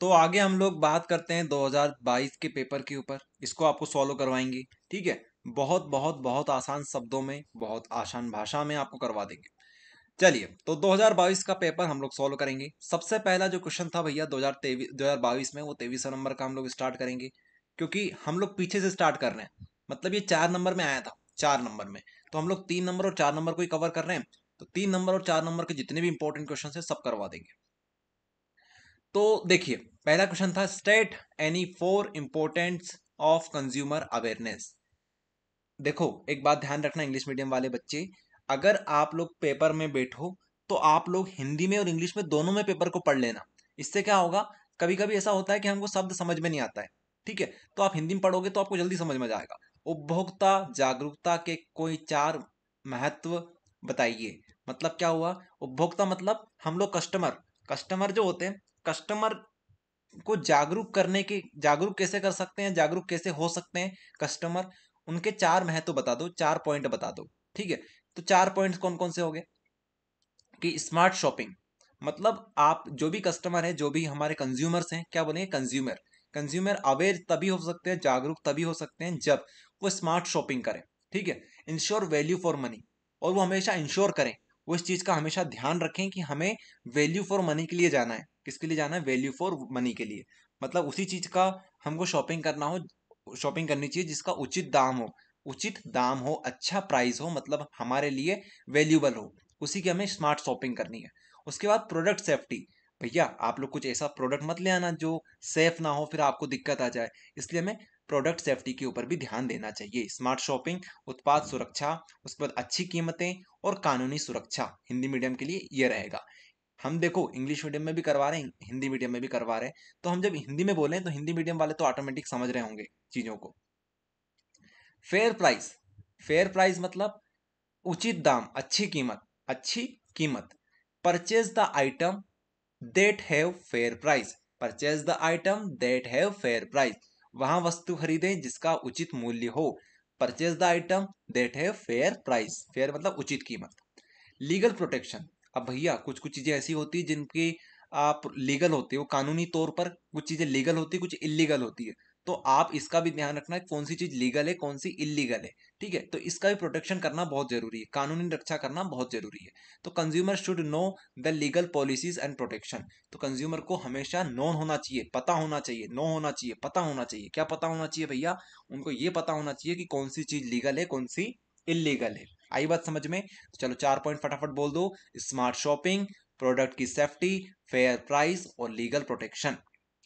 तो आगे हम लोग बात करते हैं 2022 के पेपर के ऊपर इसको आपको सॉल्व करवाएंगे ठीक है बहुत बहुत बहुत आसान शब्दों में बहुत आसान भाषा में आपको करवा देंगे चलिए तो 2022 का पेपर हम लोग सॉल्व करेंगे सबसे पहला जो क्वेश्चन था भैया दो हजार में वो तेईस नंबर का हम लोग स्टार्ट करेंगे क्योंकि हम लोग पीछे से स्टार्ट कर रहे हैं मतलब ये चार नंबर में आया था चार नंबर में तो हम लोग तीन नंबर और चार नंबर को ही कवर कर रहे हैं तो तीन नंबर और चार नंबर के जितने भी इंपॉर्टेंट क्वेश्चन है सब करवा देंगे तो देखिए पहला क्वेश्चन था state any four importance of consumer awareness देखो एक बात ध्यान रखना इंग्लिश मीडियम वाले बच्चे अगर आप लोग पेपर में बैठो तो आप लोग हिंदी में और इंग्लिश में दोनों में पेपर को पढ़ लेना इससे क्या होगा कभी कभी ऐसा होता है कि हमको शब्द समझ में नहीं आता है ठीक है तो आप हिंदी में पढ़ोगे तो आपको जल्दी समझ में जाएगा उपभोक्ता जागरूकता के कोई चार महत्व बताइए मतलब क्या हुआ उपभोक्ता मतलब हम लोग कस्टमर कस्टमर जो होते हैं कस्टमर को जागरूक करने के जागरूक कैसे कर सकते हैं जागरूक कैसे हो सकते हैं कस्टमर उनके चार महत्व बता दो चार पॉइंट बता दो ठीक है तो चार पॉइंट्स कौन कौन से हो गए कि स्मार्ट शॉपिंग मतलब आप जो भी कस्टमर है जो भी हमारे कंज्यूमर्स हैं क्या बोलेंगे कंज्यूमर कंज्यूमर अवेयर तभी हो सकते हैं जागरूक तभी हो सकते हैं जब वो स्मार्ट शॉपिंग करें ठीक है इंश्योर वैल्यू फॉर मनी और वो हमेशा इंश्योर करें वो इस चीज़ का हमेशा ध्यान रखें कि हमें वैल्यू फॉर मनी के लिए जाना है किसके लिए जाना है वैल्यू फॉर मनी के लिए मतलब उसी चीज का हमको शॉपिंग करना हो शॉपिंग करनी चाहिए जिसका उचित दाम हो उचित दाम हो अच्छा प्राइस हो मतलब हमारे लिए वैल्यूबल हो उसी की हमें स्मार्ट शॉपिंग करनी है उसके बाद प्रोडक्ट सेफ्टी भैया आप लोग कुछ ऐसा प्रोडक्ट मत ले आना जो सेफ ना हो फिर आपको दिक्कत आ जाए इसलिए हमें प्रोडक्ट सेफ्टी के ऊपर भी ध्यान देना चाहिए स्मार्ट शॉपिंग उत्पाद सुरक्षा उसके बाद अच्छी कीमतें और कानूनी सुरक्षा हिंदी मीडियम के लिए ये रहेगा हम देखो इंग्लिश मीडियम में भी करवा रहे हैं हिंदी मीडियम में भी करवा रहे हैं तो हम जब हिंदी में बोले तो हिंदी मीडियम वाले तो ऑटोमेटिक समझ रहे होंगे चीज़ों को फेयर प्राइस फेयर प्राइस मतलब उचित दाम अच्छी कीमत अच्छी कीमत purchase the item that have fair price purchase the item that have fair price वहां वस्तु खरीदें जिसका उचित मूल्य हो purchase the item that have fair price fair मतलब उचित कीमत लीगल प्रोटेक्शन अब भैया कुछ कुछ चीज़ें ऐसी होती है जिनकी आप लीगल होते हो कानूनी तौर पर कुछ चीज़ें लीगल होती है कुछ इलीगल होती है तो आप इसका भी ध्यान रखना है कौन सी चीज़ लीगल है कौन सी इलीगल है ठीक है तो इसका भी प्रोटेक्शन करना बहुत जरूरी है कानूनी रक्षा करना बहुत जरूरी है तो consumer should know the legal policies and protection तो कंज्यूमर को हमेशा नोन होना चाहिए पता होना चाहिए नो होना चाहिए पता होना चाहिए क्या पता होना चाहिए भैया उनको ये पता होना चाहिए कि कौन सी चीज़ लीगल है कौन सी इलीगल है आई बात समझ में तो चलो चार पॉइंट फटाफट बोल दो स्मार्ट शॉपिंग प्रोडक्ट की सेफ्टी फेयर प्राइस और लीगल प्रोटेक्शन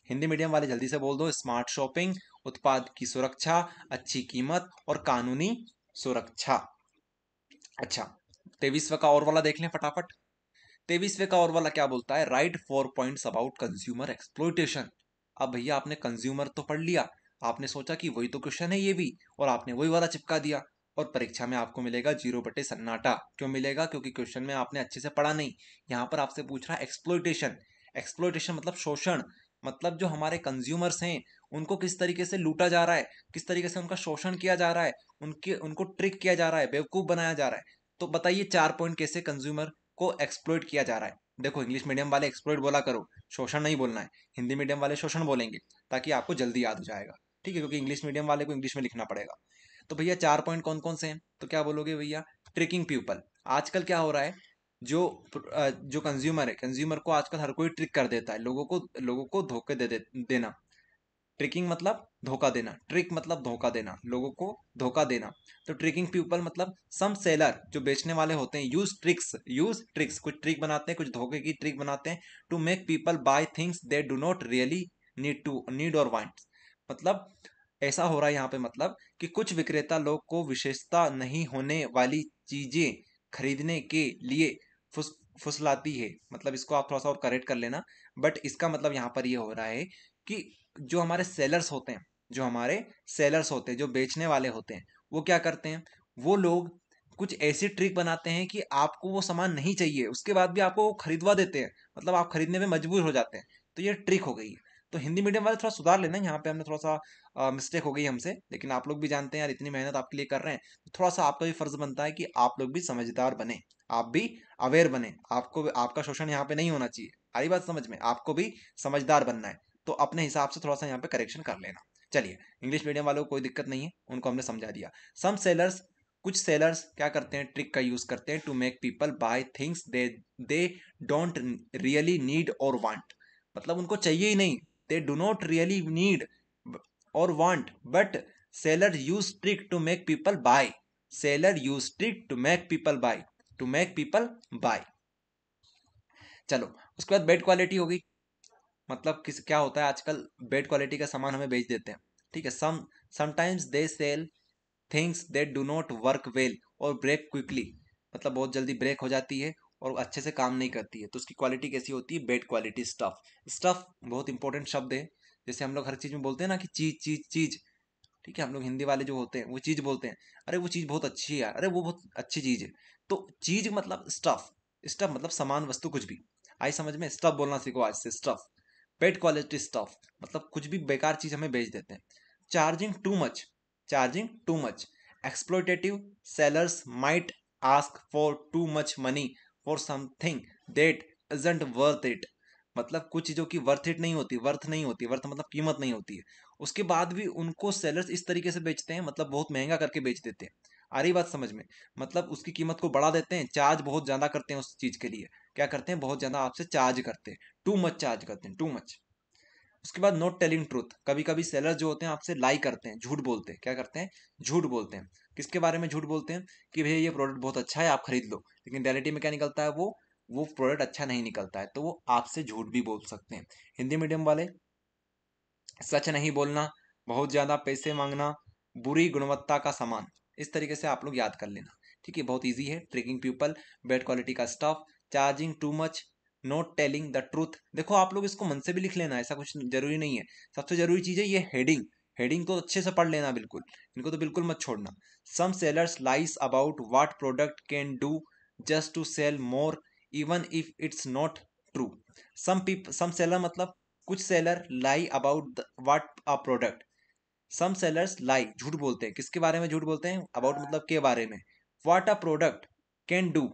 हिंदी मीडियम वाले जल्दी से बोल दो स्मार्ट शॉपिंग उत्पाद की सुरक्षा अच्छी कीमत और कानूनी सुरक्षा अच्छा तेईसवे का और वाला देख लें फटाफट तेईसवे का और वाला क्या बोलता है write four points about consumer exploitation अब भैया आपने कंज्यूमर तो पढ़ लिया आपने सोचा कि वही तो क्वेश्चन है ये भी और आपने वही वाला चिपका दिया और परीक्षा में आपको मिलेगा जीरो बटे सन्नाटा क्यों मिलेगा क्योंकि क्वेश्चन में आपने अच्छे से पढ़ा नहीं यहाँ पर आपसे पूछ रहा है एक्सप्लोइटेशन एक्सप्लोइटेशन मतलब शोषण मतलब जो हमारे कंज्यूमर्स हैं उनको किस तरीके से लूटा जा रहा है किस तरीके से उनका शोषण किया जा रहा है उनके उनको ट्रिक किया जा रहा है बेवकूफ़ बनाया जा रहा है तो बताइए चार पॉइंट कैसे कंज्यूमर को एक्सप्लोइट किया जा रहा है देखो इंग्लिश मीडियम वाले एक्सप्लोइट बोला करो शोषण नहीं बोलना है हिंदी मीडियम वाले शोषण बोलेंगे ताकि आपको जल्दी याद हो जाएगा ठीक है क्योंकि इंग्लिश मीडियम वाले को इंग्लिश में लिखना पड़ेगा तो भैया चार पॉइंट कौन कौन से हैं तो क्या बोलोगे भैया ट्रिकिंग पीपल आजकल क्या हो रहा है जो जो कंज्यूमर है कंज्यूमर को आजकल हर कोई ट्रिक कर देता है लोगों को लोगों को धोखे दे, दे देना ट्रिकिंग मतलब धोखा देना ट्रिक मतलब धोखा देना लोगों को धोखा देना तो ट्रिकिंग पीपल मतलब सम सेलर जो बेचने वाले होते हैं यूज ट्रिक्स यूज ट्रिक्स कुछ ट्रिक बनाते हैं कुछ धोखे की ट्रिक बनाते हैं to make people buy things they do not really need to need और वांट मतलब ऐसा हो रहा है यहाँ पे मतलब कि कुछ विक्रेता लोग को विशेषता नहीं होने वाली चीजें खरीदने के लिए फुस फुसलाती है मतलब इसको आप थोड़ा सा और करेक्ट कर लेना बट इसका मतलब यहाँ पर ये यह हो रहा है कि जो हमारे सेलर्स होते हैं जो हमारे सेलर्स होते हैं जो बेचने वाले होते हैं वो क्या करते हैं वो लोग कुछ ऐसी ट्रिक बनाते हैं कि आपको वो सामान नहीं चाहिए उसके बाद भी आपको वो खरीदवा देते हैं मतलब आप खरीदने में मजबूर हो जाते हैं तो ये ट्रिक हो गई है तो हिंदी मीडियम वाले थोड़ा सुधार लेना यहाँ पे हमने थोड़ा सा मिस्टेक हो गई हमसे लेकिन आप लोग भी जानते हैं यार इतनी मेहनत आपके लिए कर रहे हैं तो थोड़ा सा आपका भी फर्ज बनता है कि आप लोग भी समझदार बने आप भी अवेयर बने आपको आपका शोषण यहाँ पे नहीं होना चाहिए आई बात समझ में आपको भी समझदार बनना है तो अपने हिसाब से थोड़ा सा यहाँ पे करेक्शन कर लेना चलिए इंग्लिश मीडियम वालों को कोई दिक्कत नहीं है उनको हमने समझा दिया सम सेलर्स कुछ सेलर्स क्या करते हैं ट्रिक का यूज करते हैं to make people buy things they they don't really need और वांट मतलब उनको चाहिए ही नहीं they do not really need और want but seller use trick to make people buy seller use trick to make people buy to make people buy चलो उसके बाद बेड क्वालिटी होगी मतलब किस क्या होता है आजकल बेड क्वालिटी का सामान हमें बेच देते हैं ठीक है some sometimes they sell things they do not work well और ब्रेक क्विकली मतलब बहुत जल्दी ब्रेक हो जाती है और अच्छे से काम नहीं करती है तो उसकी क्वालिटी कैसी होती है बेड क्वालिटी स्टफ़ स्टफ़ बहुत इंपॉर्टेंट शब्द है जैसे हम लोग हर चीज़ में बोलते हैं ना कि चीज चीज चीज ठीक है हम लोग हिंदी वाले जो होते हैं वो चीज़ बोलते हैं अरे वो चीज़ बहुत अच्छी है अरे वो बहुत अच्छी चीज़ है तो चीज़ मतलब स्टफ़ स्टफ मतलब सामान वस्तु कुछ भी आई समझ में स्टफ बोलना सीखो आज से स्टफ पेड क्वालिटी स्टफ मतलब कुछ भी बेकार चीज हमें बेच देते हैं charging too much charging too much exploitative sellers might ask for too much money for something that isn't worth it मतलब कुछ चीज़ों की वर्थ इट नहीं होती वर्थ नहीं होती वर्थ मतलब कीमत नहीं होती है उसके बाद भी उनको सेलर्स इस तरीके से बेचते हैं मतलब बहुत महंगा करके बेच देते हैं आ रही बात समझ में मतलब उसकी कीमत को बढ़ा देते हैं चार्ज बहुत ज़्यादा करते हैं उस चीज़ के लिए क्या करते हैं बहुत ज़्यादा आपसे चार्ज करते हैं टू मच चार्ज करते हैं टू मच उसके बाद नॉट टेलिंग ट्रूथ कभी कभी सेलर जो होते हैं आपसे लाई करते हैं झूठ बोलते हैं क्या करते हैं झूठ बोलते हैं किसके बारे में झूठ बोलते हैं कि भैया ये प्रोडक्ट बहुत अच्छा है आप खरीद लो लेकिन रियलिटी में क्या निकलता है वो वो प्रोडक्ट अच्छा नहीं निकलता है तो वो आपसे झूठ भी बोल सकते हैं हिंदी मीडियम वाले सच नहीं बोलना बहुत ज़्यादा पैसे मांगना बुरी गुणवत्ता का सामान इस तरीके से आप लोग याद कर लेना ठीक है बहुत ईजी है ट्रेकिंग पीपल बेड क्वालिटी का stuff charging too much not telling the truth देखो आप लोग इसको मन से भी लिख लेना ऐसा कुछ जरूरी नहीं है सबसे जरूरी चीज़ है ये हेडिंग हेडिंग को अच्छे से पढ़ लेना बिल्कुल इनको तो बिल्कुल मत छोड़ना some sellers lies about what product can do just to sell more even if it's not true some peep some seller मतलब कुछ seller lie about what a product some sellers lie झूठ बोलते हैं किसके बारे में झूठ बोलते हैं अबाउट मतलब के बारे में what a product can do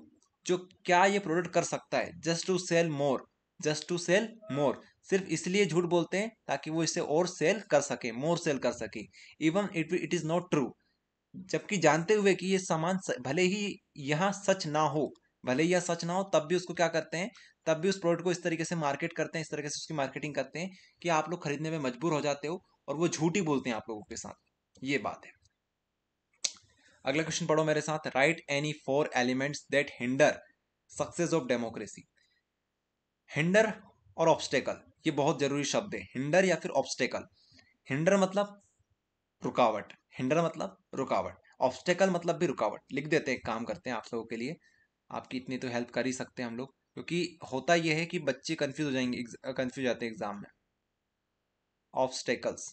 जो क्या ये प्रोडक्ट कर सकता है just to sell more just to sell more सिर्फ इसलिए झूठ बोलते हैं ताकि वो इसे और सेल कर सके मोर सेल कर सके even it it is not true जबकि जानते हुए कि ये सामान भले ही यहाँ सच ना हो भले ही यह सच ना हो तब भी उसको क्या करते हैं तब भी उस प्रोडक्ट को इस तरीके से मार्केट करते हैं इस तरीके से उसकी मार्केटिंग करते हैं कि आप लोग खरीदने में मजबूर हो जाते हो और वो झूठी बोलते हैं आप लोगों के साथ ये बात है अगला क्वेश्चन पढ़ो मेरे साथ write any four elements that hinder success of democracy hinder और ऑब्स्टेकल ये बहुत जरूरी शब्द है हिंडर या फिर ऑब्स्टेकल हिंडर मतलब रुकावट हिंडर मतलब रुकावट ऑब्स्टेकल मतलब भी रुकावट लिख देते हैं काम करते हैं आप लोगों के लिए आपकी इतनी तो हेल्प कर ही सकते हैं हम लोग क्योंकि होता यह है कि बच्चे कन्फ्यूज हो जाएंगे कन्फ्यूज जाते हैं एग्ज़ाम में ऑब्स्टेकल्स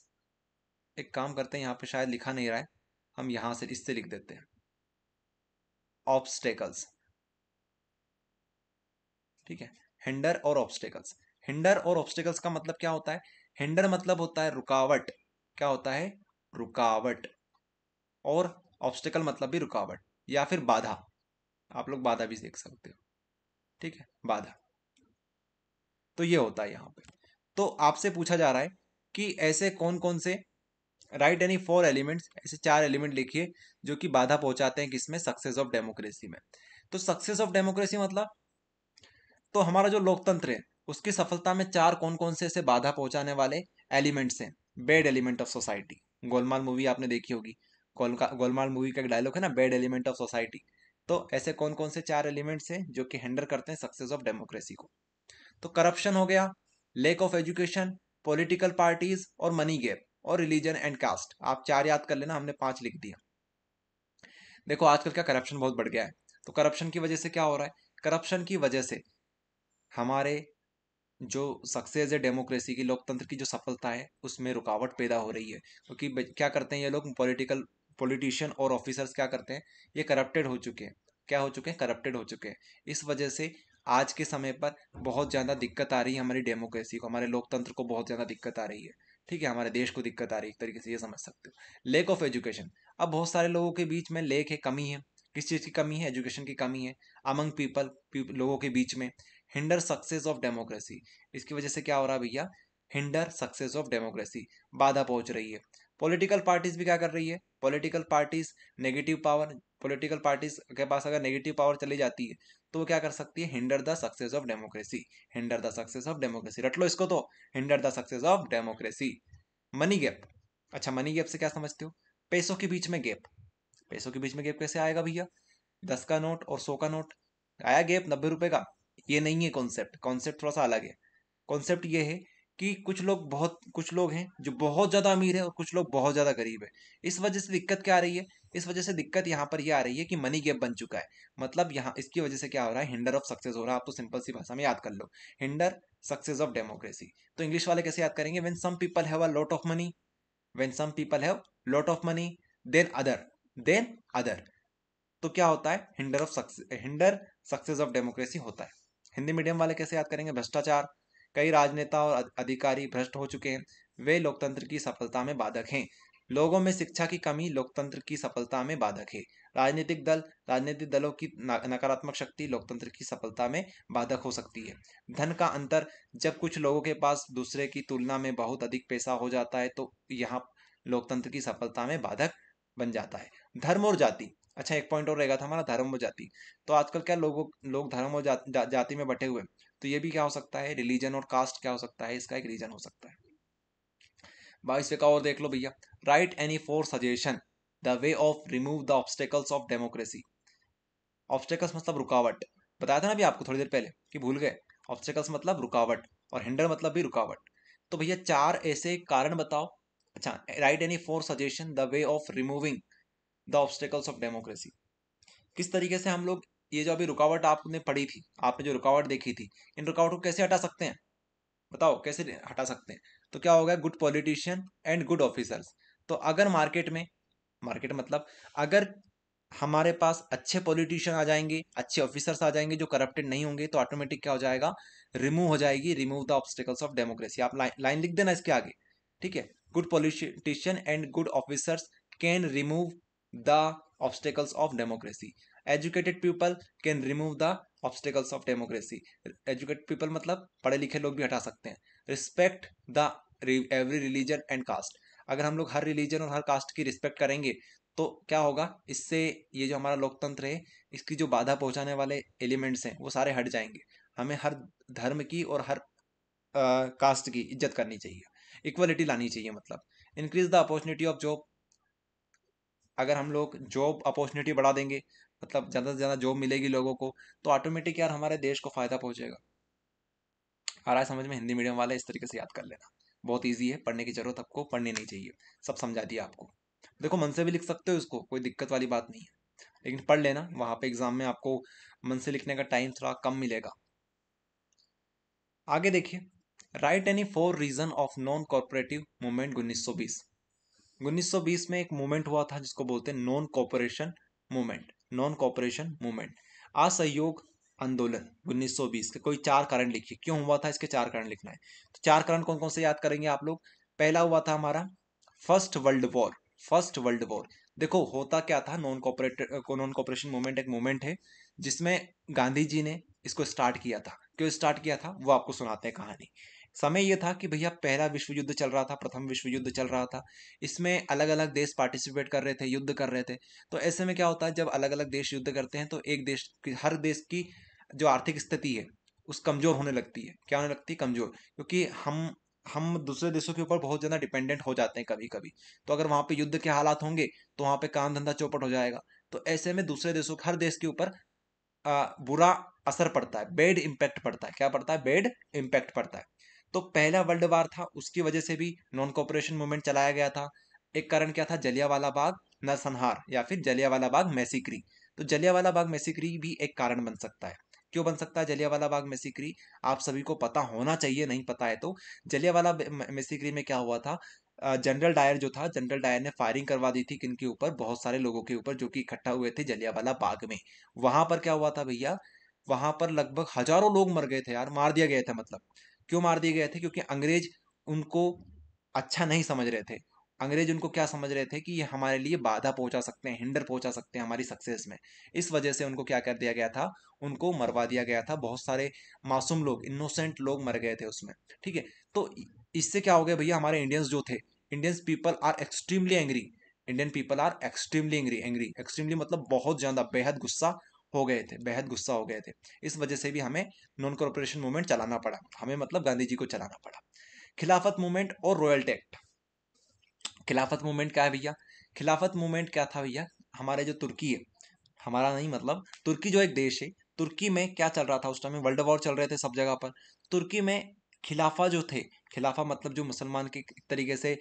एक काम करते हैं यहाँ पे शायद लिखा नहीं रहा है हम यहाँ से इससे लिख देते हैं ऑब्स्टेकल्स ठीक है हिंडर और ऑब्स्टेकल्स हिंडर और ऑब्स्टेकल्स का मतलब क्या होता है हिंडर मतलब होता है रुकावट क्या होता है रुकावट और ऑब्स्टेकल मतलब भी रुकावट या फिर बाधा आप लोग बाधा भी देख सकते हो ठीक है बाधा तो ये होता है यहाँ पे तो आपसे पूछा जा रहा है कि ऐसे कौन कौन से राइट एनी फोर एलिमेंट्स ऐसे चार एलिमेंट लिखिए जो कि बाधा पहुंचाते हैं किसमें सक्सेस ऑफ डेमोक्रेसी में तो सक्सेस ऑफ डेमोक्रेसी मतलब तो हमारा जो लोकतंत्र है उसकी सफलता में चार कौन कौन से ऐसे बाधा पहुंचाने वाले एलिमेंट्स हैं bad element of society Golmaal movie आपने देखी होगी गोलमाल मूवी का एक डायलॉग है ना बेड एलिमेंट ऑफ सोसाइटी तो ऐसे कौन कौन से चार एलिमेंट्स हैं जो कि हैंडल करते हैं सक्सेस ऑफ डेमोक्रेसी को तो करप्शन हो गया lack of education political parties और मनी गैप और रिलीजन एंड कास्ट आप चार याद कर लेना हमने पांच लिख दिया देखो आजकल क्या करप्शन बहुत बढ़ गया है तो करप्शन की वजह से क्या हो रहा है करप्शन की वजह से हमारे जो सक्सेस है डेमोक्रेसी की लोकतंत्र की जो सफलता है उसमें रुकावट पैदा हो रही है क्योंकि तो क्या करते हैं ये लोग पॉलिटिकल पॉलिटिशियन और ऑफिसर्स क्या करते हैं ये करप्टेड हो चुके हैं क्या हो चुके हैं करप्टेड हो चुके हैं इस वजह से आज के समय पर बहुत ज़्यादा दिक्कत आ रही है हमारी डेमोक्रेसी को हमारे लोकतंत्र को बहुत ज़्यादा दिक्कत आ रही है ठीक है हमारे देश को दिक्कत आ रही है एक तरीके से ये समझ सकते हो लेक ऑफ एजुकेशन अब बहुत सारे लोगों के बीच में लेक है कमी है किस चीज़ की कमी है एजुकेशन की कमी है अमंग पीपल लोगों के बीच में हिंडर सक्सेस ऑफ डेमोक्रेसी इसकी वजह से क्या हो रहा है भैया हिंडर सक्सेस ऑफ डेमोक्रेसी बाधा पहुंच रही है पॉलिटिकल पार्टीज भी क्या कर रही है political parties negative power political parties के पास अगर नेगेटिव पावर चली जाती है तो वो क्या कर सकती है hinder the success of democracy hinder the success of democracy रट लो इसको तो hinder the success of democracy money gap अच्छा मनी गैप से क्या समझते हो पैसों के बीच में गैप पैसों के बीच में गैप कैसे आएगा भैया दस का नोट और सौ का नोट आया गैप नब्बे रुपए का ये नहीं है कॉन्सेप्ट कॉन्सेप्ट थोड़ा सा अलग है कॉन्सेप्ट ये है कि कुछ लोग बहुत कुछ लोग हैं जो बहुत ज़्यादा अमीर है और कुछ लोग बहुत ज़्यादा गरीब है इस वजह से दिक्कत क्या आ रही है इस वजह से दिक्कत यहाँ पर ये यह आ रही है कि मनी गैप बन चुका है मतलब यहाँ इसकी वजह से क्या हो रहा है हिंडर ऑफ सक्सेस हो रहा है आप तो सिंपल सी भाषा में याद कर लो हिंडर सक्सेस ऑफ डेमोक्रेसी तो इंग्लिश वाले कैसे याद करेंगे when some people have a lot of money when some people have lot of money then other then other तो क्या होता है hinder of success hinder success of democracy होता है हिंदी मीडियम वाले कैसे याद करेंगे भ्रष्टाचार कई राजनेता और अधिकारी भ्रष्ट हो चुके हैं वे लोकतंत्र की सफलता में बाधक हैं लोगों में शिक्षा की कमी लोकतंत्र की सफलता में बाधक है राजनीतिक दल राजनीतिक दलों की नकारात्मक शक्ति लोकतंत्र की सफलता में बाधक हो सकती है धन का अंतर जब कुछ लोगों के पास दूसरे की तुलना में बहुत अधिक पैसा हो जाता है तो यहाँ लोकतंत्र की सफलता में बाधक बन जाता है धर्म और जाति अच्छा एक पॉइंट और रहेगा था हमारा धर्म और जाति तो आजकल क्या लोगों लोग धर्म और जा, जा, जाति में बटे हुए तो ये भी क्या हो सकता है रिलीजन और कास्ट क्या हो सकता है इसका एक रीजन हो सकता है बाईस का और देख लो भैया write any four suggestion the way of remove the obstacles of democracy obstacles मतलब रुकावट बताया था ना अभी आपको थोड़ी देर पहले कि भूल गए ऑब्स्टेकल्स मतलब रुकावट और हिंडर मतलब भी रुकावट तो भैया चार ऐसे कारण बताओ अच्छा write any four suggestion the way of removing the obstacles of democracy किस तरीके से हम लोग ये जो अभी रुकावट आपने पड़ी थी आपने जो रुकावट देखी थी इन रुकावट को कैसे हटा सकते हैं बताओ कैसे हटा सकते हैं तो क्या होगा good politician and good officers तो अगर मार्केट में मार्केट मतलब अगर हमारे पास अच्छे पॉलिटिशियन आ जाएंगे अच्छे ऑफिसर्स आ जाएंगे जो करप्टेड नहीं होंगे तो ऑटोमेटिक क्या हो जाएगा रिमूव हो जाएगी remove the obstacles of democracy आप लाइन लिख देना इसके आगे ठीक है good politician and good officers can remove the obstacles of democracy educated people can remove the obstacles of democracy educated people मतलब पढ़े लिखे लोग भी हटा सकते हैं respect the every religion and caste अगर हम लोग हर रिलीजन और हर कास्ट की रिस्पेक्ट करेंगे तो क्या होगा इससे ये जो हमारा लोकतंत्र है इसकी जो बाधा पहुंचाने वाले एलिमेंट्स हैं वो सारे हट जाएंगे हमें हर धर्म की और हर आ, कास्ट की इज्जत करनी चाहिए इक्वलिटी लानी चाहिए मतलब increase the opportunity of job अगर हम लोग जॉब अपॉर्चुनिटी बढ़ा देंगे मतलब ज़्यादा से ज़्यादा जॉब मिलेगी लोगों को तो ऑटोमेटिक यार हमारे देश को फ़ायदा पहुँचेगा आ रहा है समझ में हिंदी मीडियम वाला इस तरीके से याद कर लेना बहुत ईजी है पढ़ने की ज़रूरत आपको पढ़नी नहीं चाहिए सब समझा दिया आपको देखो मन से भी लिख सकते हो इसको कोई दिक्कत वाली बात नहीं है लेकिन पढ़ लेना वहाँ पे एग्ज़ाम में आपको मन से लिखने का टाइम थोड़ा कम मिलेगा आगे देखिए write any four reason of non cooperative movement उन्नीस सौ बीस उन्नीस सौ बीस में एक मूवमेंट हुआ था जिसको बोलते हैं non cooperation movement non cooperation movement असहयोग आंदोलन 1920 के कोई चार कारण लिखिए क्यों हुआ था इसके चार कारण लिखना है तो चार कारण कौन कौन से याद करेंगे आप लोग पहला हुआ था हमारा first world war first world war देखो होता क्या था non cooperate non cooperation movement एक मूवमेंट है जिसमें गांधी जी ने इसको स्टार्ट किया था क्यों स्टार्ट किया था वो आपको सुनाते हैं कहानी समय यह था कि भैया पहला विश्व युद्ध चल रहा था प्रथम विश्व युद्ध चल रहा था इसमें अलग अलग देश पार्टिसिपेट कर रहे थे युद्ध कर रहे थे तो ऐसे में क्या होता है जब अलग अलग देश युद्ध करते हैं तो एक देश की हर देश की जो आर्थिक स्थिति है उस कमज़ोर होने लगती है क्या होने लगती है कमज़ोर क्योंकि हम हम दूसरे देशों के ऊपर बहुत ज़्यादा डिपेंडेंट हो जाते हैं कभी कभी तो अगर वहाँ पे युद्ध के हालात होंगे तो वहाँ पे काम धंधा चौपट हो जाएगा तो ऐसे में दूसरे देशों हर देश के ऊपर बुरा असर पड़ता है बेड इम्पैक्ट पड़ता है क्या पड़ता है बेड इम्पैक्ट पड़ता है तो पहला वर्ल्ड वार था उसकी वजह से भी नॉन कॉपरेशन मूवमेंट चलाया गया था एक कारण क्या था जलियावाला बाग नरसंहार या फिर जलियावाला बाग मैसिक्री तो जलियावाला बाग मैसिक्री भी एक कारण बन सकता है क्यों बन सकता है जलियावाला बाग मैसिक्री आप सभी को पता होना चाहिए नहीं पता है तो जलियावाला मैसिक्री में क्या हुआ था जनरल डायर जो था जनरल डायर ने फायरिंग करवा दी थी किन के ऊपर बहुत सारे लोगों के ऊपर जो कि इकट्ठा हुए थे जलियावाला बाग में वहां पर क्या हुआ था भैया वहां पर लगभग हजारों लोग मर गए थे यार मार दिया गया था मतलब क्यों मार दिए गए थे क्योंकि अंग्रेज उनको अच्छा नहीं समझ रहे थे अंग्रेज उनको क्या समझ रहे थे कि ये हमारे लिए बाधा पहुंचा सकते हैं हिंडर पहुंचा सकते हैं हमारी सक्सेस में इस वजह से उनको क्या कर दिया गया था उनको मरवा दिया गया था बहुत सारे मासूम लोग इनोसेंट लोग मर गए थे उसमें ठीक है तो इससे क्या हो गया भैया हमारे इंडियंस जो थे Indians people are extremely angry Indian people are extremely angry angry extremely मतलब बहुत ज्यादा बेहद गुस्सा हो गए थे बेहद गुस्सा हो गए थे इस वजह से भी हमें नॉन कॉरपोरेशन मूवमेंट चलाना पड़ा हमें मतलब गांधी जी को चलाना पड़ा खिलाफत मूवमेंट और रॉयल्टी एक्ट खिलाफत मूवमेंट क्या है भैया खिलाफत मूवमेंट क्या था भैया हमारे जो तुर्की है हमारा नहीं मतलब तुर्की जो एक देश है तुर्की में क्या चल रहा था उस टाइम में वर्ल्ड वॉर चल रहे थे सब जगह पर तुर्की में खिलाफा जो थे खिलाफा मतलब जो मुसलमान के तरीके से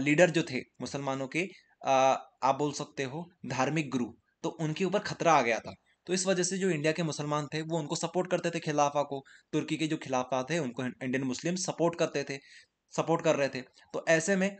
लीडर जो थे मुसलमानों के आप बोल सकते हो धार्मिक गुरु तो उनके ऊपर खतरा आ गया था तो इस वजह से जो इंडिया के मुसलमान थे वो उनको सपोर्ट करते थे खिलाफा को तुर्की के जो खिलाफा थे उनको इंडियन मुस्लिम सपोर्ट करते थे सपोर्ट कर रहे थे तो ऐसे में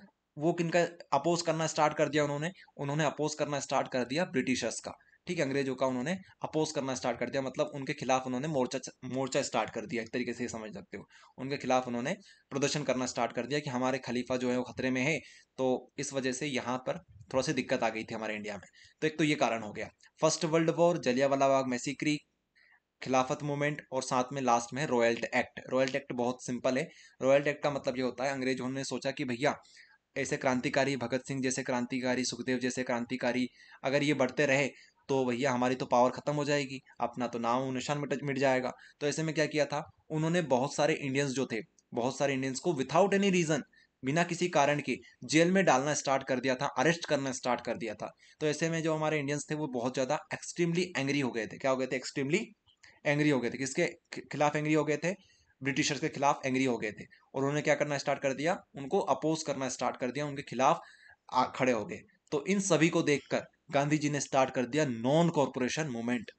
वो किनका अपोज करना स्टार्ट कर दिया उन्होंने उन्होंने अपोज करना स्टार्ट कर दिया ब्रिटिशर्स का ठीक है अंग्रेजों का उन्होंने अपोज करना स्टार्ट कर दिया मतलब उनके खिलाफ उन्होंने मोर्चा मोर्चा स्टार्ट कर दिया एक तरीके से समझ सकते हो उनके खिलाफ उन्होंने प्रदर्शन करना स्टार्ट कर दिया कि हमारे खलीफा जो है वो खतरे में है तो इस वजह से यहाँ पर थोड़ा सी दिक्कत आ गई थी हमारे इंडिया में तो एक तो ये कारण हो गया first world war Jallianwala Bagh massacre Khilafat movement और साथ में लास्ट में रॉयल्ट एक्ट रॉयल्ट एक्ट बहुत सिंपल है रॉयल्ट एक्ट का मतलब ये होता है अंग्रेजों ने सोचा कि भैया ऐसे क्रांतिकारी भगत सिंह जैसे क्रांतिकारी सुखदेव जैसे क्रांतिकारी अगर ये बढ़ते रहे तो भैया हमारी तो पावर ख़त्म हो जाएगी अपना तो नाम निशान मिट मिट जाएगा तो ऐसे में क्या किया था उन्होंने बहुत सारे इंडियंस जो थे बहुत सारे इंडियंस को विथाउट एनी रीज़न बिना किसी कारण के जेल में डालना स्टार्ट कर दिया था अरेस्ट करना स्टार्ट कर दिया था तो ऐसे में जो हमारे इंडियंस थे वो बहुत ज़्यादा एक्सट्रीमली एंग्री हो गए थे क्या हो गए थे एक्सट्रीमली एंग्री हो गए थे किसके खिलाफ एंग्री हो गए थे ब्रिटिशर्स के खिलाफ एंग्री हो गए थे और उन्होंने क्या करना स्टार्ट कर दिया उनको अपोज करना स्टार्ट कर दिया उनके खिलाफ खड़े हो गए तो इन सभी को देखकर गांधी जी ने स्टार्ट कर दिया non corporation movement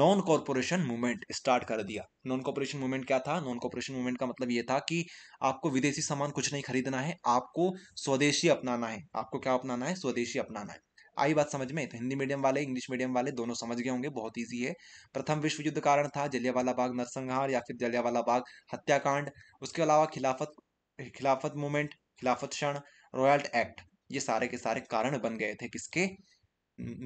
non corporation movement start कर दिया नॉन कॉरपोरेशन मूवमेंट क्या था नॉन कॉरपोरेशन मूवमेंट का मतलब ये था कि आपको विदेशी सामान कुछ नहीं खरीदना है आपको स्वदेशी अपनाना है आपको क्या अपनाना है स्वदेशी अपनाना है आई बात समझ में तो हिंदी मीडियम वाले इंग्लिश मीडियम वाले दोनों समझ गए होंगे बहुत ईजी है प्रथम विश्व युद्ध कारण था जलियावाला बाग नरसंहार या फिर जलियावाला बाग हत्याकांड उसके अलावा खिलाफत खिलाफत मूवमेंट खिलाफत क्षण रॉयल्ट एक्ट ये सारे के सारे कारण बन गए थे किसके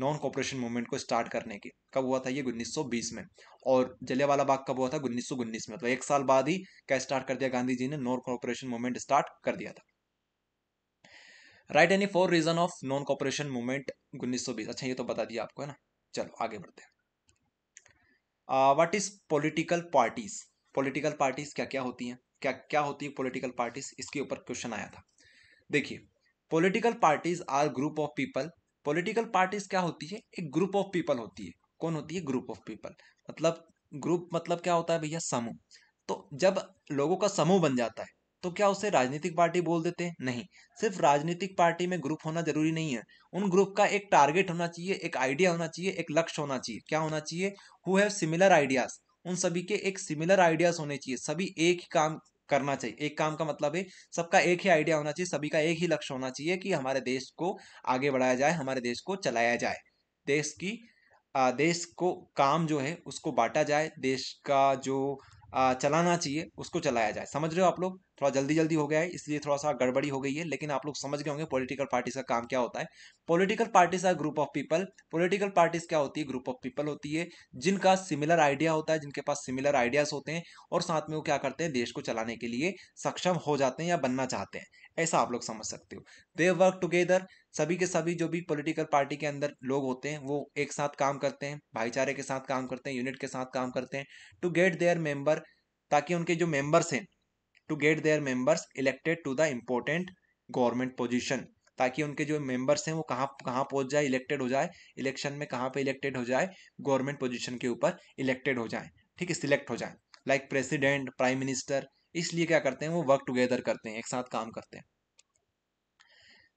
नॉन कॉपरेशन मूवमेंट को स्टार्ट करने की कब हुआ था ये 1920 में और जलियावाला बाग कब हुआ था उन्नीस में मतलब एक साल बाद ही क्या स्टार्ट कर दिया गांधी जी ने नॉन कॉपरेशन मूवमेंट स्टार्ट कर दिया था write any four reason of non cooperation movement उन्नीस अच्छा ये तो बता दिया आपको है ना चलो आगे बढ़ते हैं what is political parties political parties क्या क्या होती हैं क्या क्या होती है पोलिटिकल पार्टीज इसके ऊपर क्वेश्चन आया था देखिए political parties are group of people political parties क्या होती है एक ग्रुप ऑफ पीपल होती है कौन होती है ग्रुप ऑफ पीपल मतलब ग्रुप मतलब क्या होता है भैया समूह तो जब लोगों का समूह बन जाता है तो क्या उसे राजनीतिक पार्टी बोल देते हैं नहीं सिर्फ राजनीतिक पार्टी में ग्रुप होना जरूरी नहीं है उन ग्रुप का एक टारगेट होना चाहिए एक आइडिया होना चाहिए एक लक्ष्य होना चाहिए क्या होना चाहिए हु हैव सिमिलर आइडियाज उन सभी के एक सिमिलर आइडियाज होने चाहिए सभी एक ही काम करना चाहिए एक काम का मतलब है सबका एक ही आइडिया होना चाहिए सभी का एक ही लक्ष्य होना चाहिए कि हमारे देश को आगे बढ़ाया जाए हमारे देश को चलाया जाए देश की देश को काम जो है उसको बांटा जाए देश का जो चलाना चाहिए उसको चलाया जाए समझ रहे हो आप लोग थोड़ा जल्दी जल्दी हो गया है इसलिए थोड़ा सा गड़बड़ी हो गई है लेकिन आप लोग समझ गए होंगे पॉलिटिकल पार्टीज का काम क्या होता है political parties are group of people political parties क्या होती है ग्रुप ऑफ पीपल होती है जिनका सिमिलर आइडिया होता है जिनके पास सिमिलर आइडियाज होते हैं और साथ में वो क्या करते हैं देश को चलाने के लिए सक्षम हो जाते हैं या बनना चाहते हैं ऐसा आप लोग समझ सकते हो दे वर्क टुगेदर सभी के सभी जो भी पॉलिटिकल पार्टी के अंदर लोग होते हैं वो एक साथ काम करते हैं भाईचारे के साथ काम करते हैं यूनिट के साथ काम करते हैं टू गेट देयर मेंबर ताकि उनके जो मेंबर्स हैं to get their members elected to the important government position ताकि उनके जो मेंबर्स हैं वो कहाँ कहाँ पहुँच जाए इलेक्टेड हो जाए इलेक्शन में कहाँ पे इलेक्टेड हो जाए गवर्नमेंट पोजीशन के ऊपर इलेक्टेड हो जाए ठीक है सिलेक्ट हो जाए लाइक प्रेसिडेंट प्राइम मिनिस्टर इसलिए क्या करते हैं वो वर्क टुगेदर करते हैं एक साथ काम करते हैं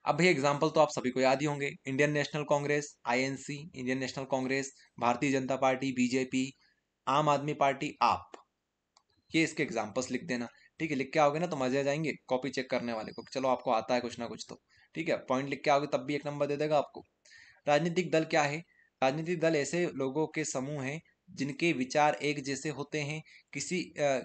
अब भाई एग्जाम्पल तो आप सभी को याद ही होंगे Indian National Congress I Indian National Congress Bharatiya Janata party BJP आम आदमी पार्टी आप ये इसके एग्जाम्पल्स लिख देना ठीक है लिख के आओगे ना तो मजे आ जाएंगे कॉपी चेक करने वाले को चलो आपको आता है कुछ ना कुछ तो ठीक है पॉइंट लिख के आओगे तब भी एक नंबर दे देगा आपको राजनीतिक दल क्या है राजनीतिक दल ऐसे लोगों के समूह हैं जिनके विचार एक जैसे होते हैं किसी आ,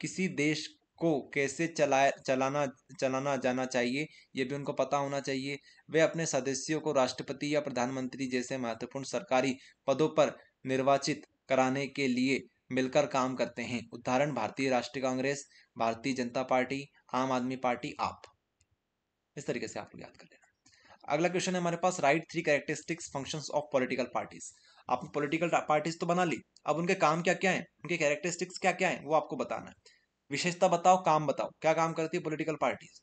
किसी देश को कैसे चलाया चलाना चलाना जाना चाहिए ये भी उनको पता होना चाहिए वे अपने सदस्यों को राष्ट्रपति या प्रधानमंत्री जैसे महत्वपूर्ण सरकारी पदों पर निर्वाचित कराने के लिए मिलकर काम करते हैं उदाहरण भारतीय राष्ट्रीय कांग्रेस भारतीय जनता पार्टी आम आदमी पार्टी आप इस तरीके से आप लोग याद कर लेना अगला क्वेश्चन है हमारे पास write three characteristics function of political parties आपने पोलिटिकल पार्टीज तो बना ली अब उनके काम क्या क्या है उनके कैरेक्टरिस्टिक्स क्या क्या है वो आपको बताना है विशेषता बताओ काम बताओ क्या काम करती है पोलिटिकल पार्टीज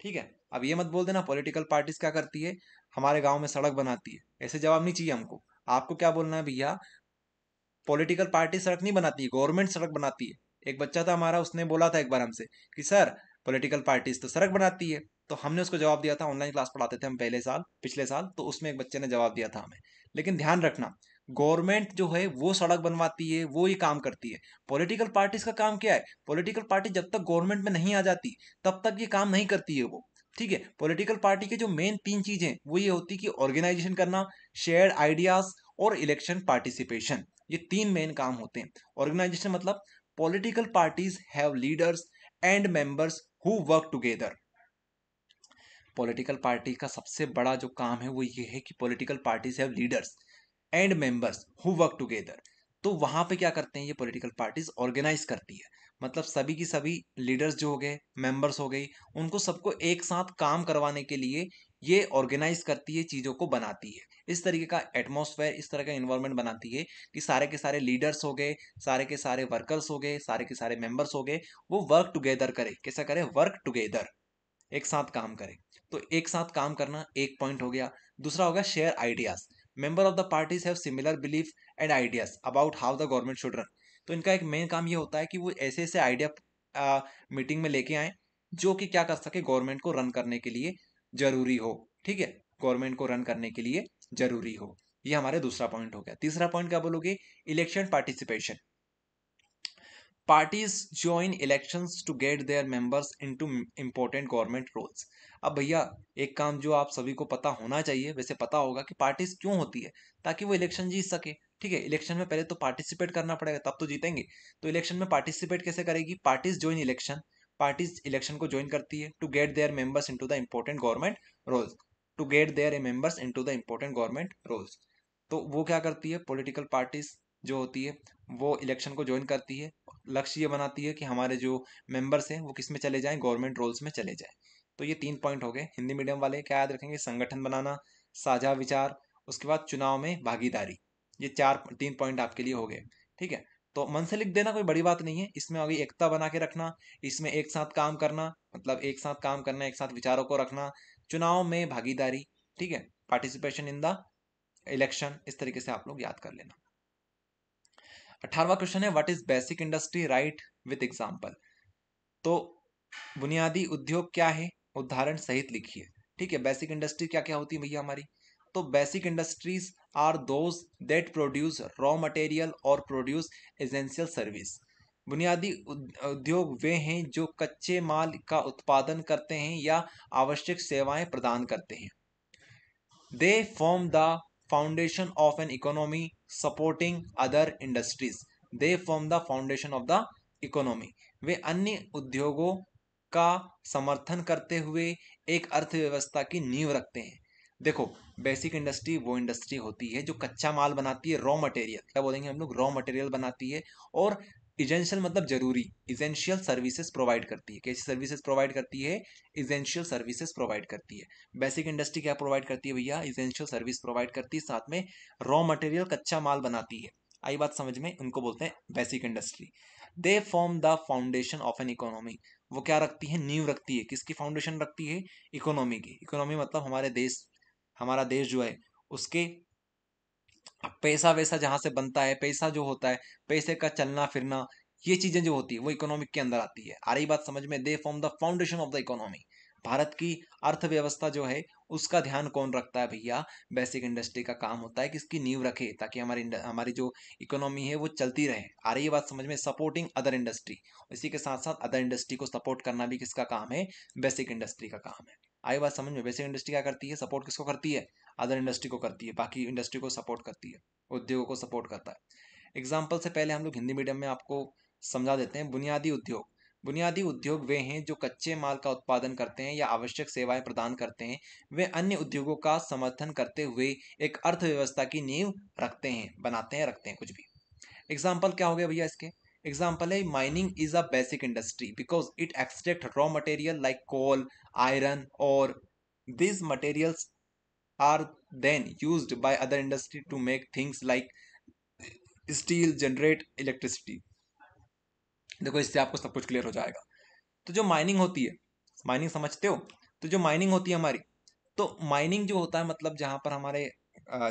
ठीक है अब ये मत बोल देना पॉलिटिकल पार्टीज क्या करती है हमारे गांव में सड़क बनाती है ऐसे जवाब नहीं चाहिए हमको आपको क्या बोलना है भैया पॉलिटिकल पार्टी सड़क नहीं बनाती है गवर्नमेंट सड़क बनाती है एक बच्चा था हमारा उसने बोला था एक बार हमसे कि सर पॉलिटिकल पार्टीज तो सड़क बनाती है तो हमने उसको जवाब दिया था ऑनलाइन क्लास पढ़ाते थे हम पहले साल पिछले साल तो उसमें एक बच्चे ने जवाब दिया था हमें लेकिन ध्यान रखना गवर्नमेंट जो है वो सड़क बनवाती है वो ये काम करती है पॉलिटिकल पार्टीज का काम क्या है पॉलिटिकल पार्टी जब तक गवर्नमेंट में नहीं आ जाती तब तक ये काम नहीं करती है वो ठीक है पॉलिटिकल पार्टी के जो मेन तीन चीजें वो ये होती कि ऑर्गेनाइजेशन करना शेयर आइडियाज और इलेक्शन पार्टिसिपेशन ये तीन मेन काम होते हैं ऑर्गेनाइजेशन मतलब political parties have leaders and members who work together political party का सबसे बड़ा जो काम है वो ये है कि political parties have leaders and members who work together तो वहाँ पे क्या करते हैं ये पॉलिटिकल पार्टीज ऑर्गेनाइज करती है मतलब सभी की सभी लीडर्स जो हो गए मेंबर्स हो गई उनको सबको एक साथ काम करवाने के लिए ये ऑर्गेनाइज करती है चीज़ों को बनाती है इस तरीके का एटमोसफेयर इस तरह का इन्वायरमेंट बनाती है कि सारे के सारे लीडर्स हो गए सारे के सारे वर्कर्स हो गए सारे के सारे मेंबर्स हो गए वो वर्क टुगेदर करे कैसा करे वर्क टुगेदर एक साथ काम करे तो एक साथ काम करना एक पॉइंट हो गया दूसरा होगा share ideas member of the parties have similar belief and ideas about how the government should run तो इनका एक मेन काम ये होता है कि वो ऐसे ऐसे आइडिया मीटिंग में लेके आए जो कि क्या कर सके गवर्नमेंट को रन करने के लिए जरूरी हो ठीक है गवर्नमेंट को रन करने के लिए जरूरी हो ये हमारा दूसरा पॉइंट हो गया तीसरा पॉइंट क्या बोलोगे election participation parties join election to get their members into important government roles अब भैया एक काम जो आप सभी को पता होना चाहिए वैसे पता होगा कि पार्टीज क्यों होती है ताकि वो इलेक्शन जीत सके ठीक है इलेक्शन में पहले तो पार्टिसिपेट करना पड़ेगा तब तो जीतेंगे तो इलेक्शन में पार्टिसिपेट कैसे करेगी parties join election parties election को ज्वाइन करती है to get their members into the important government roles to get their members into the important government roles तो वो क्या करती है पॉलिटिकल पार्टीज जो होती है वो इलेक्शन को ज्वाइन करती है लक्ष्य ये बनाती है कि हमारे जो मेंबर्स हैं वो किस में चले जाएँ गवर्नमेंट रोल्स में चले जाएँ तो ये तीन पॉइंट हो गए हिंदी मीडियम वाले क्या याद रखेंगे संगठन बनाना साझा विचार उसके बाद चुनाव में भागीदारी ये चार तीन पॉइंट आपके लिए हो गए ठीक है तो मन से लिख देना कोई बड़ी बात नहीं है इसमें अभी एकता बना के रखना इसमें एक साथ काम करना मतलब एक साथ काम करना एक साथ विचारों को रखना चुनाव में भागीदारी ठीक है पार्टिसिपेशन इन द इलेक्शन इस तरीके से आप लोग याद कर लेना अठारवा क्वेश्चन है what is basic industry write with example तो बुनियादी उद्योग क्या है उदाहरण सहित लिखिए ठीक है बेसिक इंडस्ट्री क्या क्या होती है भैया हमारी तो basic industries are those that produce raw material और प्रोड्यूस एजेंशियल सर्विस बुनियादी उद्योग वे हैं जो कच्चे माल का उत्पादन करते हैं या आवश्यक सेवाएं प्रदान करते हैं they form the foundation of an economy supporting other industries they form the foundation of the economy वे अन्य उद्योगों का समर्थन करते हुए एक अर्थव्यवस्था की नींव रखते हैं देखो बेसिक इंडस्ट्री वो इंडस्ट्री होती है जो कच्चा माल बनाती है रॉ मटेरियल क्या बोलेंगे हम लोग रॉ मटेरियल बनाती है और इजेंशियल मतलब जरूरी इजेंशियल सर्विसेज प्रोवाइड करती है कैसी सर्विसेज प्रोवाइड करती है इजेंशियल सर्विसेज प्रोवाइड करती है बेसिक इंडस्ट्री क्या प्रोवाइड करती है भैया इजेंशियल सर्विस प्रोवाइड करती है साथ में रॉ मटेरियल कच्चा माल बनाती है आई बात समझ में उनको बोलते हैं basic industry they form the foundation of an economy वो क्या रखती है नींव रखती है किसकी फाउंडेशन रखती है इकोनॉमी की इकोनॉमी मतलब हमारे देश हमारा देश जो है उसके पैसा वैसा जहाँ से बनता है पैसा जो होता है पैसे का चलना फिरना ये चीजें जो होती है वो इकोनॉमिक के अंदर आती है आ रही बात समझ में they form the foundation of the economy Bharat की अर्थव्यवस्था जो है उसका ध्यान कौन रखता है भैया बेसिक इंडस्ट्री का काम होता है कि इसकी नींव रखे ताकि हमारी हमारी जो इकोनॉमी है वो चलती रहे आ रही बात समझ में सपोर्टिंग अदर इंडस्ट्री इसी के साथ साथ अदर इंडस्ट्री को सपोर्ट करना भी किसका काम है बेसिक इंडस्ट्री का काम है आई बात समझ में बेसिक इंडस्ट्री क्या करती है सपोर्ट किसको करती है अदर इंडस्ट्री को करती है बाकी इंडस्ट्री को सपोर्ट करती है उद्योगों को सपोर्ट करता है एग्जाम्पल से पहले हम लोग हिंदी मीडियम में आपको समझा देते हैं बुनियादी उद्योग बुनियादी उद्योग वे हैं जो कच्चे माल का उत्पादन करते हैं या आवश्यक सेवाएं प्रदान करते हैं वे अन्य उद्योगों का समर्थन करते हुए एक अर्थव्यवस्था की नींव रखते हैं बनाते हैं रखते हैं कुछ भी एग्जाम्पल क्या हो गया भैया इसके एग्जाम्पल है mining is a basic industry because it extract raw material like coal iron और this materials are then use by other industry to make things like steel generate electricity देखो इससे आपको सब कुछ क्लियर हो जाएगा तो जो माइनिंग होती है माइनिंग समझते हो तो जो माइनिंग होती है हमारी तो माइनिंग जो होता है मतलब जहाँ पर हमारे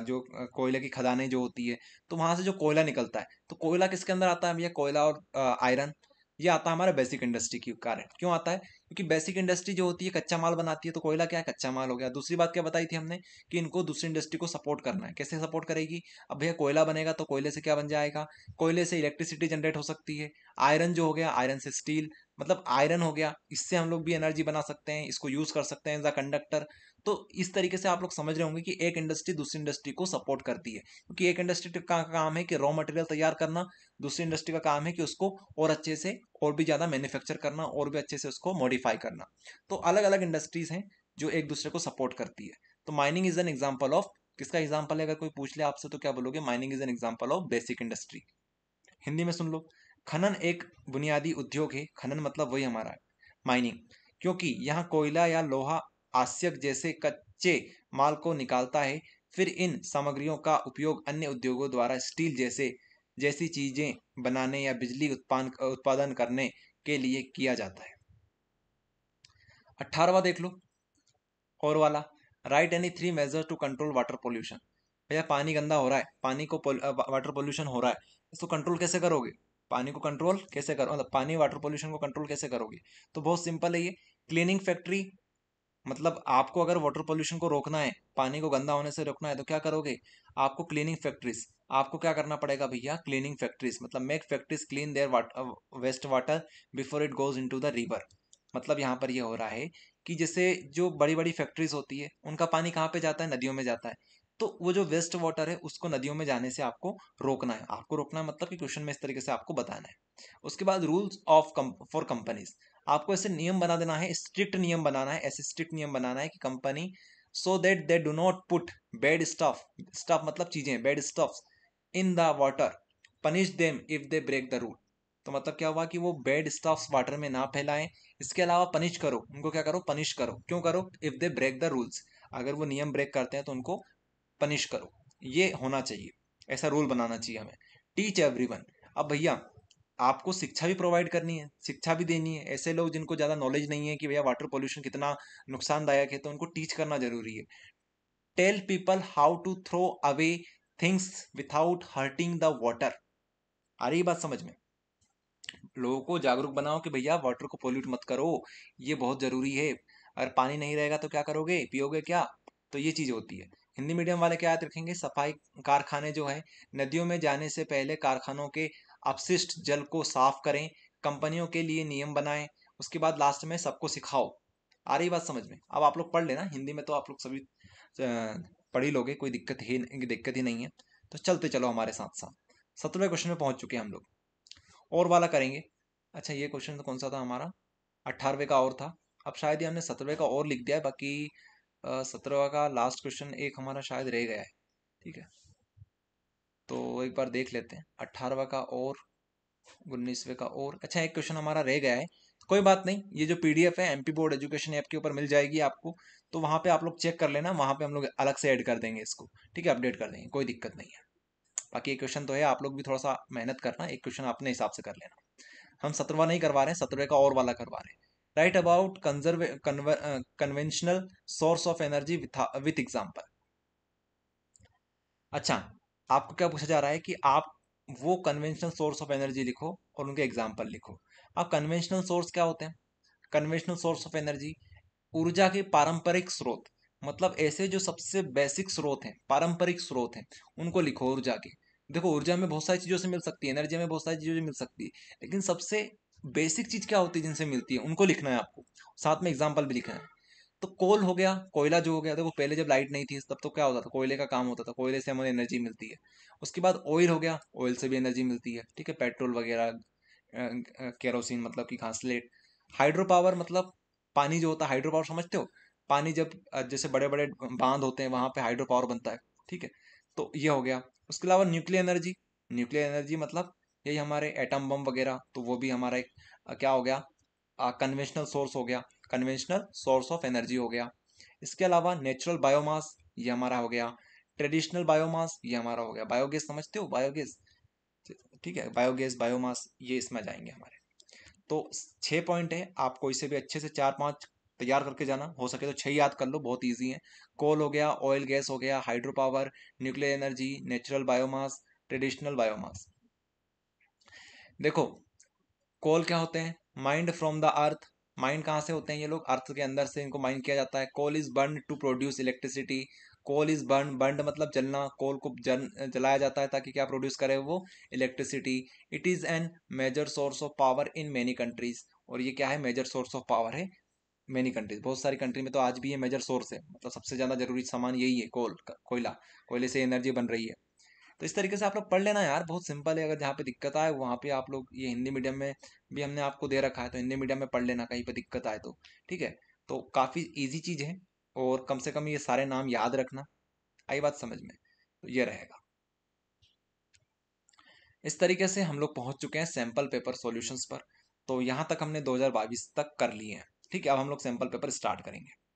जो कोयले की खदानें जो होती है तो वहाँ से जो कोयला निकलता है तो कोयला किसके अंदर आता है भैया कोयला और आयरन ये आता है हमारे बेसिक इंडस्ट्री के कारण क्यों आता है क्योंकि बेसिक इंडस्ट्री जो होती है कच्चा माल बनाती है तो कोयला क्या है कच्चा माल हो गया दूसरी बात क्या बताई थी हमने कि इनको दूसरी इंडस्ट्री को सपोर्ट करना है कैसे सपोर्ट करेगी अब भैया कोयला बनेगा तो कोयले से क्या बन जाएगा कोयले से इलेक्ट्रिसिटी जनरेट हो सकती है आयरन जो हो गया आयरन से स्टील मतलब आयरन हो गया इससे हम लोग भी एनर्जी बना सकते हैं इसको यूज कर सकते हैं एज अ कंडक्टर तो इस तरीके से आप लोग समझ रहे होंगे कि एक इंडस्ट्री दूसरी इंडस्ट्री को सपोर्ट करती है क्योंकि एक इंडस्ट्री का, का काम है कि रॉ मटेरियल तैयार करना दूसरी इंडस्ट्री का काम है कि उसको और अच्छे से और भी ज़्यादा मैन्युफैक्चर करना और भी अच्छे से उसको मॉडिफाई करना तो अलग अलग इंडस्ट्रीज हैं जो एक दूसरे को सपोर्ट करती है तो mining is an example of किसका एग्जाम्पल है अगर कोई पूछ ले आपसे तो क्या बोलोगे mining is an example of basic industry Hindi में सुन लो खनन एक बुनियादी उद्योग है खनन मतलब वही हमारा माइनिंग क्योंकि यहाँ कोयला या लोहा आश्यक जैसे कच्चे माल को निकालता है फिर इन सामग्रियों का उपयोग अन्य उद्योगों द्वारा स्टील जैसे जैसी चीजें बनाने या बिजली उत्पादन उत्पादन करने के लिए किया जाता है अठारवा देख लो और वाला write any three major to control water pollution भैया पानी गंदा हो रहा है पानी को वाटर पोल्यूशन हो रहा है इसको कंट्रोल कैसे करोगे पानी को कंट्रोल कैसे करो मतलब पानी वाटर पोल्यूशन को कंट्रोल कैसे करोगे तो बहुत सिंपल है ये क्लीनिंग फैक्ट्री मतलब आपको अगर वाटर पोल्यूशन को रोकना है पानी को गंदा होने से रोकना है तो क्या करोगे आपको क्लीनिंग फैक्ट्रीज आपको क्या करना पड़ेगा भैया क्लीनिंग फैक्ट्रीज मतलब make factories clean their waste water before it goes into the river मतलब यहाँ पर ये यह हो रहा है कि जैसे जो बड़ी बड़ी फैक्ट्रीज होती है उनका पानी कहाँ पे जाता है नदियों में जाता है तो वो जो वेस्ट वाटर है उसको नदियों में जाने से आपको रोकना है आपको रोकना है मतलब कि क्वेश्चन में इस तरीके से आपको बताना है उसके बाद रूल्स ऑफ फॉर कंपनीज आपको ऐसे नियम बना देना है स्ट्रिक्ट नियम बनाना है ऐसे स्ट्रिक्ट नियम बनाना है कि company so that they do not put bad stuff stuff मतलब चीजें bad stuff in the water punish them if they break the rule तो मतलब क्या हुआ कि वो बेड स्टफ्स वाटर में ना फैलाएं इसके अलावा पनिश करो उनको क्या करो पनिश करो क्यों करो if they break the rules अगर वो नियम ब्रेक करते हैं तो उनको पनिश करो ये होना चाहिए ऐसा रूल बनाना चाहिए हमें टीच एवरी अब भैया आपको शिक्षा भी प्रोवाइड करनी है शिक्षा भी देनी है ऐसे लोग जिनको ज़्यादा नॉलेज नहीं है कि भैया वाटर पोल्यूशन कितना नुकसानदायक है तो उनको टीच करना जरूरी है tell people how to throw away things without hurting the water आ रही बात समझ में लोगों को जागरूक बनाओ कि भैया वाटर को पोल्यूट मत करो ये बहुत ज़रूरी है अगर पानी नहीं रहेगा तो क्या करोगे पियोगे क्या तो ये चीज़ होती है हिंदी मीडियम वाले क्या याद रखेंगे सफाई कारखाने जो है नदियों में जाने से पहले कारखानों के अपशिष्ट जल को साफ करें कंपनियों के लिए नियम बनाएं उसके बाद लास्ट में सबको सिखाओ आ रही बात समझ में अब आप लोग पढ़ लेना हिंदी में तो आप लोग सभी पढ़ ही लोगे कोई दिक्कत ही दिक्कत ही नहीं है तो चलते चलो हमारे साथ साथ सत्रहवें क्वेश्चन में पहुंच चुके हैं हम लोग और वाला करेंगे अच्छा ये क्वेश्चन तो कौन सा था हमारा अट्ठारहवें का और था अब शायद ही हमने सत्रहवें का और लिख दिया है बाकी सत्रहवा का लास्ट क्वेश्चन एक हमारा शायद रह गया है ठीक है तो एक बार देख लेते हैं अट्ठारहवा का और उन्नीसवे का और अच्छा एक क्वेश्चन हमारा रह गया है तो कोई बात नहीं ये जो पीडीएफ है एमपी बोर्ड एजुकेशन ऐप के ऊपर मिल जाएगी आपको तो वहाँ पे आप लोग चेक कर लेना वहाँ पे हम लोग अलग से ऐड कर देंगे इसको ठीक है अपडेट कर देंगे कोई दिक्कत नहीं है बाकी एक क्वेश्चन तो है आप लोग भी थोड़ा सा मेहनत करना एक क्वेश्चन अपने हिसाब से कर लेना हम सत्रवा नहीं करवा रहे हैं सत्रवे का और वाला करवा रहे हैं right about conserve conventional source of energy with example अच्छा आपको क्या पूछा जा रहा है कि आप वो कन्वेंशनल सोर्स ऑफ एनर्जी लिखो और उनके एग्जाम्पल लिखो अब कन्वेंशनल सोर्स क्या होते हैं कन्वेंशनल सोर्स ऑफ एनर्जी ऊर्जा के पारंपरिक स्रोत मतलब ऐसे जो सबसे बेसिक स्रोत हैं पारंपरिक स्रोत हैं उनको लिखो ऊर्जा के देखो ऊर्जा में बहुत सारी चीज़ों से मिल सकती है एनर्जी में बहुत सारी चीज़ों से मिल सकती है लेकिन सबसे बेसिक चीज़ क्या होती है जिनसे मिलती है उनको लिखना है आपको साथ में एग्जाम्पल भी लिखना है तो कोल हो गया कोयला जो हो गया देखो पहले जब लाइट नहीं थी तब तो क्या होता था कोयले का काम होता था कोयले से हमें एनर्जी मिलती है उसके बाद ऑयल हो गया ऑयल से भी एनर्जी मिलती है ठीक है पेट्रोल वगैरह केरोसिन मतलब कि घासलेट हाइड्रो पावर मतलब पानी जो होता है हाइड्रो पावर समझते हो पानी जब जैसे बड़े बड़े बांध होते हैं वहाँ पे हाइड्रो पावर बनता है ठीक है तो ये हो गया उसके अलावा न्यूक्लियर एनर्जी न्यूक्लियर एनर्जी मतलब यही हमारे एटम बम वगैरह तो वो भी हमारा एक क्या हो गया कन्वेंशनल सोर्स हो गया कन्वेंशनल सोर्स ऑफ एनर्जी हो गया इसके अलावा नेचुरल बायोमास ये हमारा हो गया ट्रेडिशनल बायोमास ये हमारा हो गया बायोगैस समझते हो बायोगैस ठीक है बायोगैस बायोमास ये इसमें जाएंगे हमारे तो छः पॉइंट है आप कोई से भी अच्छे से चार पाँच तैयार करके जाना हो सके तो छह याद कर लो बहुत ईजी है कोल हो गया ऑयल गैस हो गया hydro power nuclear energy natural biomass traditional biomass देखो कॉल क्या होते हैं mined from the earth mined कहाँ से होते हैं ये लोग अर्थ के अंदर से इनको माइंड किया जाता है coal is burn to produce electricity coal is burn burn मतलब जलना कोल को जल जलाया जाता है ताकि क्या प्रोड्यूस करे वो electricity it is an major source of power in many countries और ये क्या है मेजर सोर्स ऑफ पावर है मेनी कंट्रीज बहुत सारी कंट्री में तो आज भी ये मेजर सोर्स है मतलब सबसे ज्यादा जरूरी सामान यही है कोल कोयला कोयले से एनर्जी बन रही है तो इस तरीके से आप लोग पढ़ लेना यार बहुत सिंपल है अगर जहाँ पे दिक्कत आए वहाँ पे आप लोग ये हिंदी मीडियम में भी हमने आपको दे रखा है तो हिंदी मीडियम में पढ़ लेना कहीं पर दिक्कत आए तो ठीक है तो काफ़ी ईजी चीज़ है और कम से कम ये सारे नाम याद रखना आई बात समझ में तो ये रहेगा इस तरीके से हम लोग पहुंच चुके हैं सैम्पल पेपर सोल्यूशंस पर तो यहाँ तक हमने दो तक कर लिए हैं ठीक है अब हम लोग सैम्पल पेपर स्टार्ट करेंगे